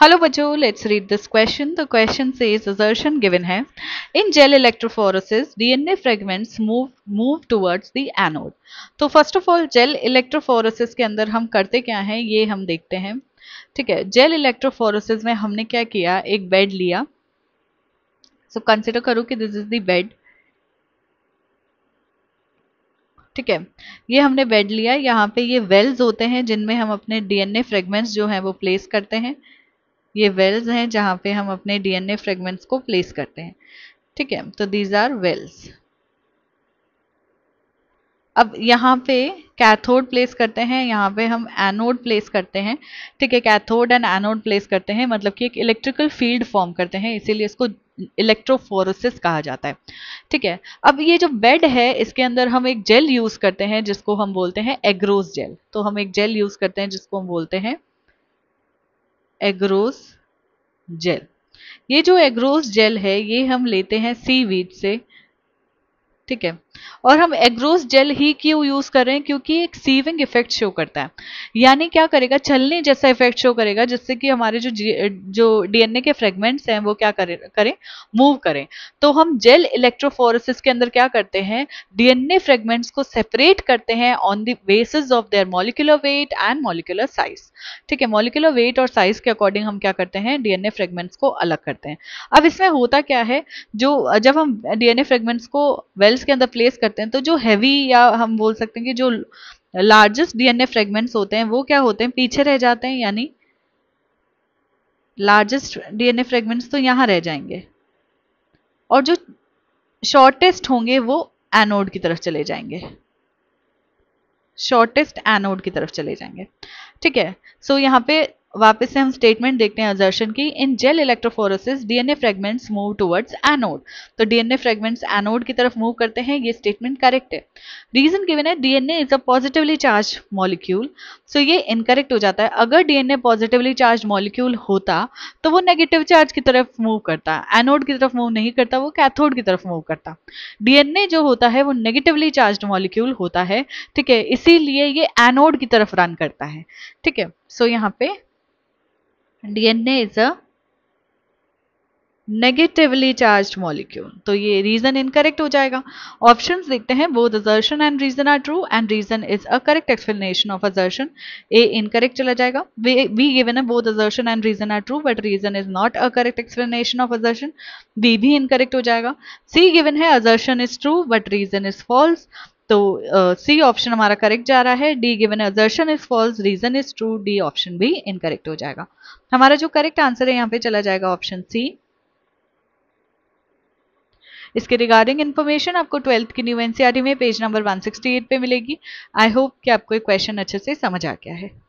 hello बच्चों let's read this question the question से is assertion given है in gel electrophoresis DNA fragments move move towards the anode तो first of all gel electrophoresis के अंदर हम करते क्या हैं ये हम देखते हैं ठीक है जेल इलेक्ट्रोफोरोसिस में हमने क्या किया एक बेड लिया सो कंसिडर करो कि दिस इज द बेड ठीक है ये हमने बेड लिया यहाँ पे ये वेल्स होते हैं जिनमें हम अपने डीएनए फ्रेगमेंट्स जो हैं वो प्लेस करते हैं ये वेल्स हैं जहाँ पे हम अपने डीएनए फ्रेगमेंट्स को प्लेस करते हैं ठीक है तो दीज आर वेल्स अब यहाँ पे कैथोड प्लेस करते हैं यहाँ पे हम एनोड प्लेस करते हैं ठीक है कैथोड एंड एनोड प्लेस करते हैं मतलब कि एक इलेक्ट्रिकल फील्ड फॉर्म करते हैं इसीलिए इसको इलेक्ट्रोफोरोसिस कहा जाता है ठीक है अब ये जो बेड है इसके अंदर हम एक जेल यूज़ करते हैं जिसको हम बोलते हैं एग्रोस जेल तो हम एक जेल यूज़ करते हैं जिसको हम बोलते हैं एग्रोस जेल ये जो एग्रोस जेल है ये हम लेते हैं सी वीड से ठीक है और हम एग्रोस जेल ही क्यों यूज कर रहे हैं क्योंकि एक सीविंग इफेक्ट शो करता है यानी क्या करेगा छलने जैसा इफेक्ट शो करेगा जिससे कि हमारे जो जो डीएनए के फ्रेगमेंट्स हैं वो क्या करें करें मूव करें तो हम जेल इलेक्ट्रोफोरेसिस के अंदर क्या करते हैं डीएनए फ्रेगमेंट्स को सेपरेट करते हैं on the basis of their molecular weight and molecular size ठीक है मॉलिकुलर वेट और साइज के अकॉर्डिंग हम क्या करते हैं डीएनए फ्रेगमेंट्स को अलग करते हैं अब इसमें होता क्या है जो जब हम डीएनए फ्रेगमेंट्स को वेल सेल्स के अंदर प्लेस करते हैं तो जो हैवी या हम बोल सकते हैं कि जो लार्जेस्ट डीएनए फ्रेगमेंट्स होते हैं वो क्या होते हैं पीछे रह जाते हैं यानी लार्जेस्ट डीएनए फ्रेगमेंट्स तो यहां रह जाएंगे और जो शॉर्टेस्ट होंगे वो एनोड की तरफ चले जाएंगे शॉर्टेस्ट एनोड की तरफ चले जाएंगे ठीक है सो so, यहाँ पे वापस से हम स्टेटमेंट देखते हैं अजर्शन की in gel electrophoresis DNA fragments move towards anode तो डीएनए फ्रेगमेंट्स एनोड की तरफ मूव करते हैं ये स्टेटमेंट करेक्ट है रीजन गिवन है DNA is a positively charge molecule so ये इनकरेक्ट हो जाता है अगर डीएनए पॉजिटिवली चार्ज मॉलिक्यूल होता तो वो नेगेटिव चार्ज की तरफ मूव करता एनोड की तरफ मूव नहीं करता वो कैथोड की तरफ मूव करता डीएनए जो होता है वो नेगेटिवली चार्ज मॉलिक्यूल होता है ठीक है इसीलिए ये एनोड की तरफ रन करता है ठीक है सो यहाँ पे DNA is a negatively charge molecule तो ये रीजन इनकरेक्ट हो जाएगा ऑप्शन देखते हैं वो assertion and reason are true and reason is a correct explanation of assertion A incorrect चला जाएगा वी गिवन है both assertion and reason are true but reason is not a correct explanation of assertion B भी incorrect हो जाएगा C given है assertion is true but reason is false तो C uh, option हमारा correct जा रहा है D given assertion is false reason is true D option भी इनकरेक्ट हो जाएगा हमारा जो करेक्ट आंसर है यहाँ पे चला जाएगा ऑप्शन सी इसके रिगार्डिंग इन्फॉर्मेशन आपको ट्वेल्थ की न्यू एनसीआरटी e में पेज नंबर 168 पे मिलेगी आई होप कि आपको ये क्वेश्चन अच्छे से समझ आ गया है